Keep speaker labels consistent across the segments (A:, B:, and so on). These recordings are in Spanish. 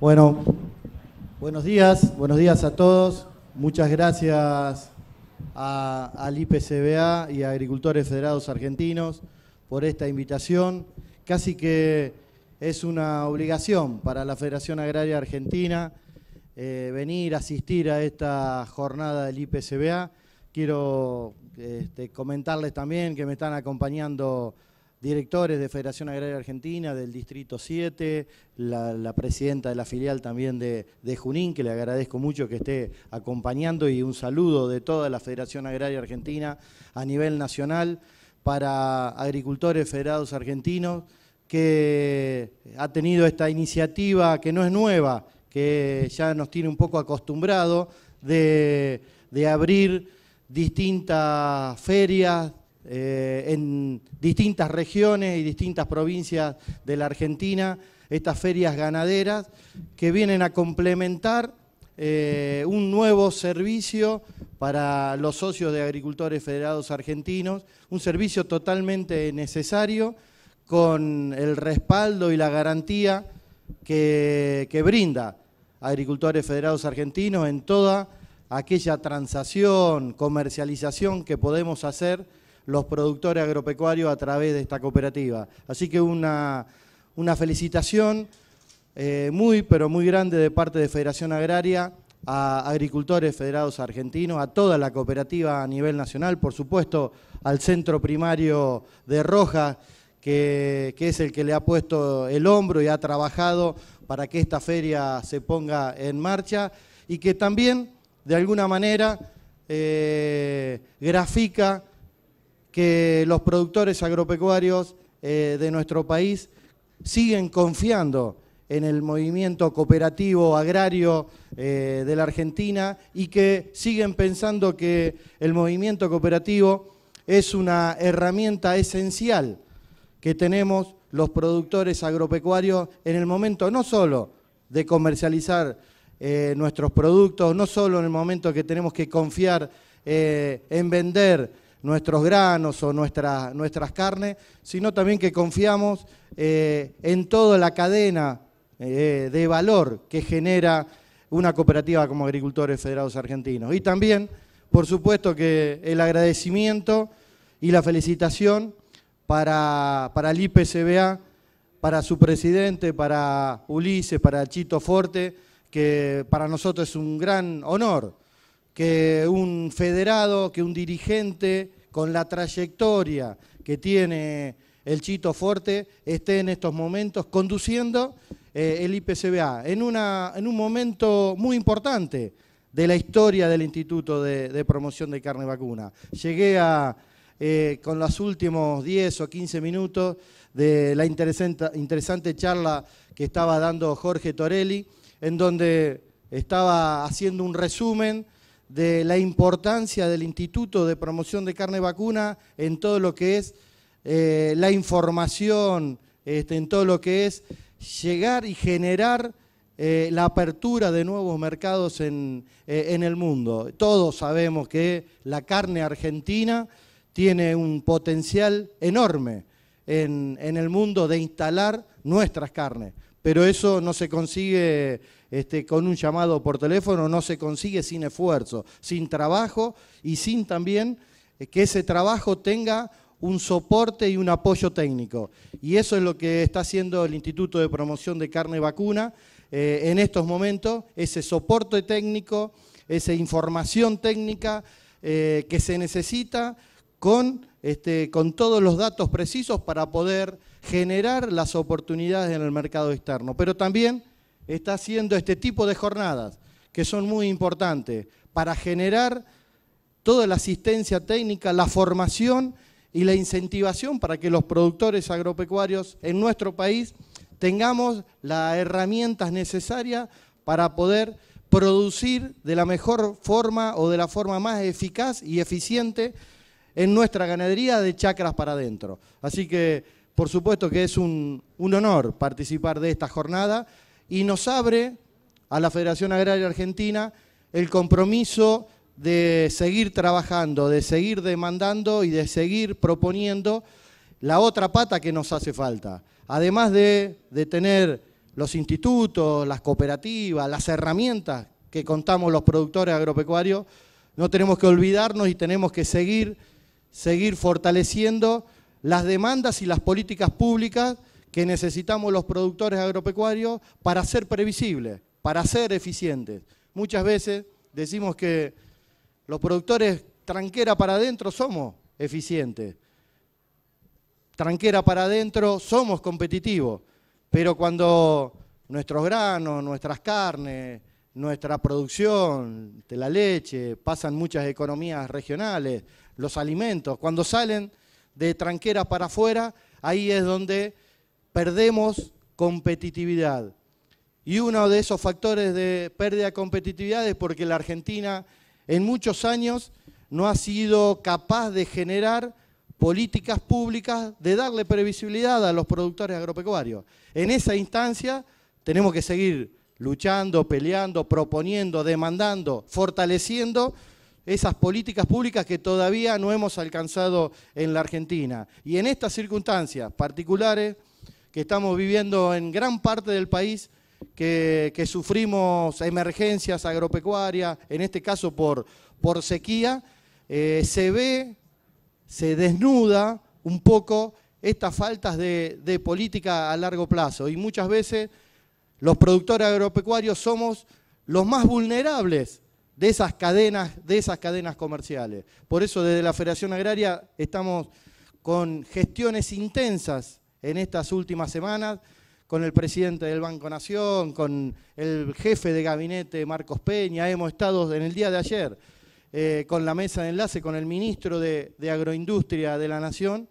A: Bueno, buenos días, buenos días a todos. Muchas gracias al IPCBA y a Agricultores Federados Argentinos por esta invitación. Casi que es una obligación para la Federación Agraria Argentina eh, venir a asistir a esta jornada del IPCBA. Quiero este, comentarles también que me están acompañando directores de Federación Agraria Argentina, del Distrito 7, la, presidenta de la filial también de, Junín, que le agradezco mucho que esté acompañando y un saludo de toda la Federación Agraria Argentina a nivel nacional para agricultores federados argentinos que ha tenido esta iniciativa que no es nueva, que ya nos tiene un poco acostumbrado de abrir distintas ferias eh, en distintas regiones y distintas provincias de la Argentina, estas ferias ganaderas que vienen a complementar eh, un nuevo servicio para los socios de agricultores federados argentinos, un servicio totalmente necesario con el respaldo y la garantía que, brinda agricultores federados argentinos en toda aquella transacción, comercialización que podemos hacer los productores agropecuarios a través de esta cooperativa. Así que una, felicitación eh, muy, pero muy grande de parte de Federación Agraria a agricultores federados argentinos, a toda la cooperativa a nivel nacional, por supuesto al centro primario de Rojas, que, es el que le ha puesto el hombro y ha trabajado para que esta feria se ponga en marcha y que también, de alguna manera, eh, grafica que los productores agropecuarios eh, de nuestro país siguen confiando en el movimiento cooperativo agrario eh, de la Argentina y que siguen pensando que el movimiento cooperativo es una herramienta esencial que tenemos los productores agropecuarios en el momento no solo de comercializar eh, nuestros productos, no solo en el momento que tenemos que confiar en vender nuestros granos o nuestras carnes, sino también que confiamos eh, en toda la cadena eh, de valor que genera una cooperativa como Agricultores Federados Argentinos. Y también, por supuesto, que el agradecimiento y la felicitación para, para el IPCBA, para su presidente, para Ulises, para Chito Forte, que para nosotros es un gran honor que un federado, que un dirigente con la trayectoria que tiene el Chito Forte esté en estos momentos conduciendo eh, el IPCBA en, un momento muy importante de la historia del Instituto de, Promoción de Carne Vacuna. Llegué eh, con los últimos 10 o 15 minutos de la interesante charla que estaba dando Jorge Torelli, en donde estaba haciendo un resumen de la importancia del Instituto de Promoción de Carne Vacuna en todo lo que es eh, la información, este, en todo lo que es llegar y generar eh, la apertura de nuevos mercados eh, en, el mundo. Todos sabemos que la carne argentina tiene un potencial enorme en el mundo de instalar nuestras carnes, pero eso no se consigue este, con un llamado por teléfono no se consigue sin esfuerzo, sin trabajo y sin también eh, que ese trabajo tenga un soporte y un apoyo técnico. Y eso es lo que está haciendo el Instituto de Promoción de Carne y Vacuna eh, en estos momentos, ese soporte técnico, esa información técnica eh, que se necesita con, este, con todos los datos precisos para poder generar las oportunidades en el mercado externo. Pero también está haciendo este tipo de jornadas, que son muy importantes, para generar toda la asistencia técnica, la formación y la incentivación para que los productores agropecuarios en nuestro país tengamos las herramientas necesarias para poder producir de la mejor forma o de la forma más eficaz y eficiente en nuestra ganadería de chacras para adentro. Así que, por supuesto que es un, honor participar de esta jornada y nos abre a la Federación Agraria Argentina el compromiso de seguir trabajando, de seguir demandando y de seguir proponiendo la otra pata que nos hace falta. Además de, tener los institutos, las cooperativas, las herramientas que contamos los productores agropecuarios, no tenemos que olvidarnos y tenemos que seguir, seguir fortaleciendo las demandas y las políticas públicas que necesitamos los productores agropecuarios para ser previsibles, para ser eficientes. Muchas veces decimos que los productores tranquera para adentro somos eficientes, tranquera para adentro somos competitivos, pero cuando nuestros granos, nuestras carnes, nuestra producción de la leche, pasan muchas economías regionales, los alimentos, cuando salen de tranquera para afuera, ahí es donde perdemos competitividad. Y uno de esos factores de pérdida de competitividad es porque la Argentina en muchos años no ha sido capaz de generar políticas públicas, de darle previsibilidad a los productores agropecuarios. En esa instancia tenemos que seguir luchando, peleando, proponiendo, demandando, fortaleciendo esas políticas públicas que todavía no hemos alcanzado en la Argentina. Y en estas circunstancias particulares que estamos viviendo en gran parte del país, que, sufrimos emergencias agropecuarias, en este caso por, sequía, eh, se ve, se desnuda un poco estas faltas de, de política a largo plazo. Y muchas veces los productores agropecuarios somos los más vulnerables de esas cadenas, de esas cadenas comerciales. Por eso desde la Federación Agraria estamos con gestiones intensas en estas últimas semanas con el presidente del Banco Nación, con el jefe de gabinete Marcos Peña, hemos estado en el día de ayer eh, con la mesa de enlace con el ministro de, Agroindustria de la Nación,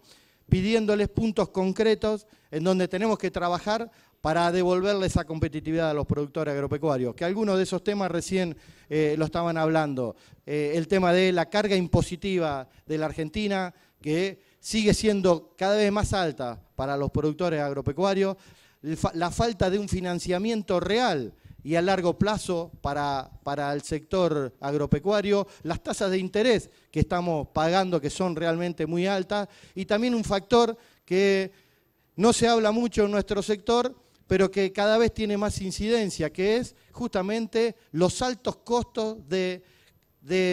A: pidiéndoles puntos concretos en donde tenemos que trabajar para devolverle esa competitividad a los productores agropecuarios, que algunos de esos temas recién eh, lo estaban hablando. Eh, el tema de la carga impositiva de la Argentina, que sigue siendo cada vez más alta para los productores agropecuarios, la falta de un financiamiento real y a largo plazo para, para, el sector agropecuario, las tasas de interés que estamos pagando, que son realmente muy altas, y también un factor que no se habla mucho en nuestro sector, pero que cada vez tiene más incidencia, que es justamente los altos costos de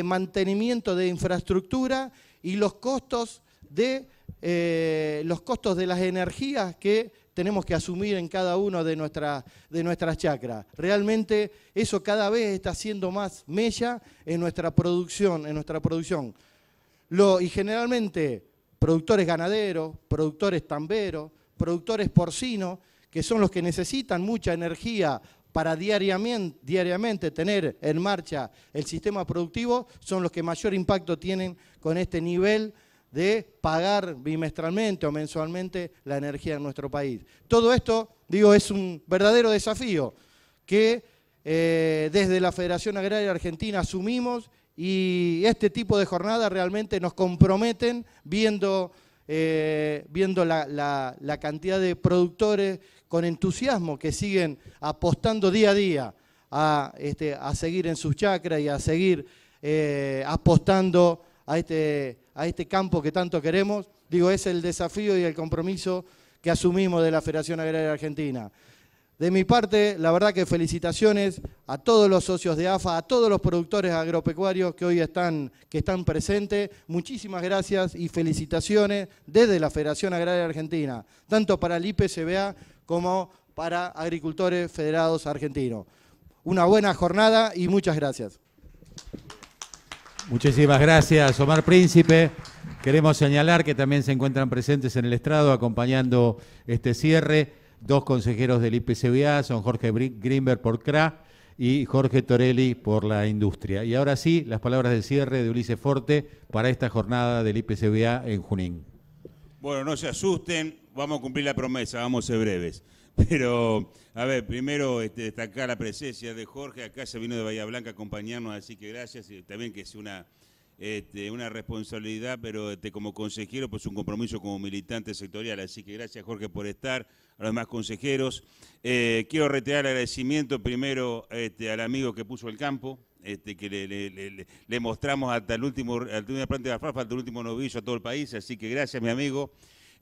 A: mantenimiento de infraestructura y los costos de eh, los costos de las energías que tenemos que asumir en cada una de, de nuestras chacras. Realmente eso cada vez está siendo más mella en nuestra producción, en nuestra producción. Lo, y generalmente productores ganaderos, productores tamberos, productores porcinos, que son los que necesitan mucha energía para diariamente, diariamente tener en marcha el sistema productivo, son los que mayor impacto tienen con este nivel de pagar bimestralmente o mensualmente la energía en nuestro país. Todo esto, digo, es un verdadero desafío que eh, desde la Federación Agraria Argentina asumimos y este tipo de jornadas realmente nos comprometen viendo, eh, viendo la, cantidad de productores con entusiasmo que siguen apostando día a día a, este, a seguir en sus chacras y a seguir eh, apostando a este a este campo que tanto queremos. Digo, es el desafío y el compromiso que asumimos de la Federación Agraria Argentina. De mi parte, la verdad que felicitaciones a todos los socios de AFA, a todos los productores agropecuarios que hoy están, que están presentes. Muchísimas gracias y felicitaciones desde la Federación Agraria Argentina, tanto para el IPCBA como para Agricultores Federados Argentinos. Una buena jornada y muchas gracias.
B: Muchísimas gracias, Omar Príncipe. Queremos señalar que también se encuentran presentes en el estrado acompañando este cierre dos consejeros del IPCBA, son Jorge Greenberg por CRA y Jorge Torelli por la industria. Y ahora sí, las palabras de cierre de Ulises Forte para esta jornada del IPCBA en Junín. Bueno, no se asusten, vamos a cumplir la promesa, vamos a ser breves. Pero, a ver, primero este, destacar la presencia de Jorge, acá se vino de Bahía Blanca a acompañarnos, así que gracias, también que es una, este, una responsabilidad, pero este, como consejero, pues un compromiso como militante sectorial, así que gracias Jorge por estar, a los demás consejeros. Eh, quiero reiterar el agradecimiento primero este, al amigo que puso el campo, este, que le, mostramos hasta el último, hasta de hasta el último novillo a todo el país, así que gracias mi amigo.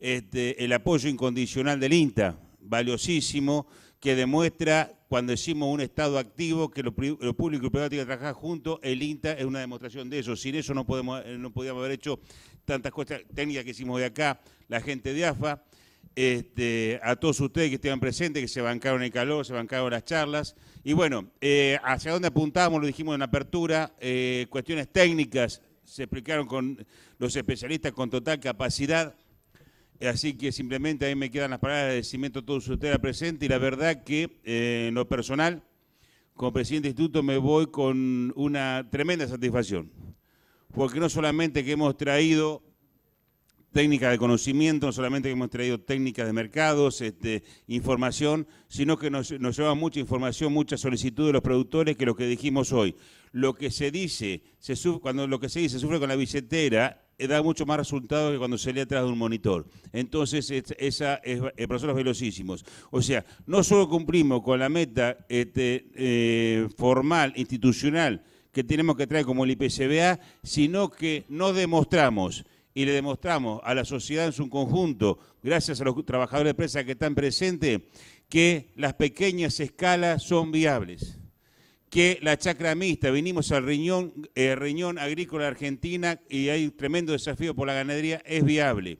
B: Este, el apoyo incondicional del INTA, valiosísimo que demuestra cuando hicimos un Estado activo, que lo, público y lo privado tienen que trabajar juntos, el INTA es una demostración de eso. Sin eso no, podemos, eh, podíamos haber hecho tantas cosas técnicas que hicimos de acá, la gente de AFA, este, a todos ustedes que estaban presentes, que se bancaron el calor, se bancaron las charlas. Y bueno, eh, hacia dónde apuntábamos, lo dijimos en la apertura, eh, cuestiones técnicas se explicaron con los especialistas con total capacidad Así que simplemente ahí me quedan las palabras de agradecimiento a todos ustedes presentes y la verdad que eh, en lo personal, como presidente del instituto, me voy con una tremenda satisfacción, porque no solamente que hemos traído técnicas de conocimiento, no solamente que hemos traído técnicas de mercados, este, información, sino que nos, lleva mucha información, mucha solicitud de los productores que lo que dijimos hoy. Lo que se dice, se cuando lo que se dice se sufre con la billetera, eh, da mucho más resultado que cuando se lee atrás de un monitor. Entonces, es, esa es, velocísimos. O sea, no solo cumplimos con la meta este, eh, formal, institucional, que tenemos que traer como el IPCBA, sino que no demostramos y le demostramos a la sociedad en su conjunto, gracias a los trabajadores de empresa que están presentes, que las pequeñas escalas son viables que la chacra mixta. Vinimos al eh, riñón, agrícola argentina y hay un tremendo desafío por la ganadería, es viable.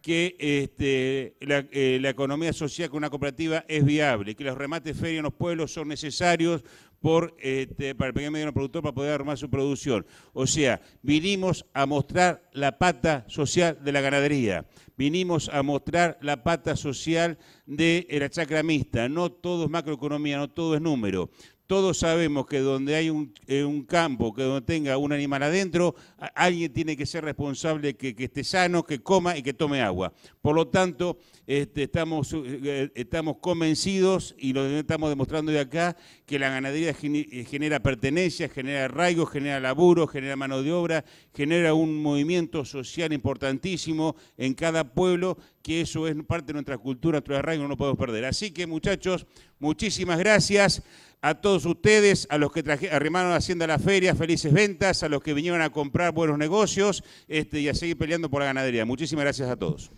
B: Que este, eh, la, economía social con una cooperativa es viable, que los remates feria en los pueblos son necesarios este, para el pequeño y mediano productor para poder armar su producción. O sea, vinimos a mostrar la pata social de la ganadería, vinimos a mostrar la pata social de eh, la chacra mixta. No todo es macroeconomía, no todo es número todos sabemos que donde hay eh, un, campo, que donde tenga un animal adentro, alguien tiene que ser responsable que, que, esté sano, que coma y que tome agua. Por lo tanto, este, eh, estamos, convencidos y lo estamos demostrando de acá, que la ganadería eh, genera pertenencia, genera arraigo, genera laburo, genera mano de obra, genera un movimiento social importantísimo en cada pueblo que eso es parte de nuestra cultura, nuestro arraigo, no lo podemos perder. Así que muchachos, muchísimas gracias a todos ustedes, a los que arrimaron Hacienda a la feria, felices ventas, a los que vinieron a comprar buenos negocios este, y a seguir peleando por la ganadería. Muchísimas gracias a todos.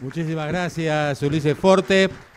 B: Muchísimas gracias, Ulises Forte.